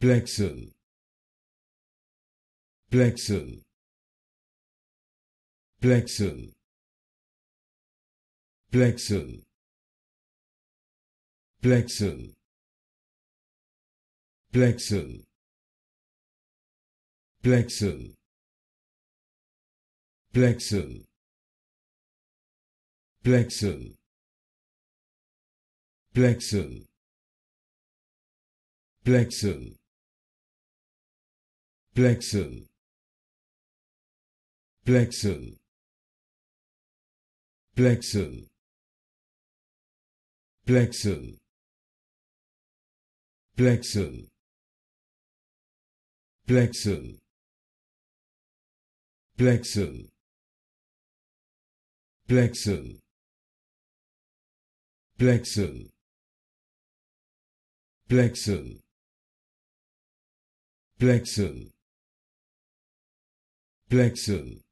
plexus plexus plexus plexus plexus plexus plexus plexus plexus plexus plexus plexel plexel plexel plexel plexel plexel plexel plexel plexel plexel plexel Plexel.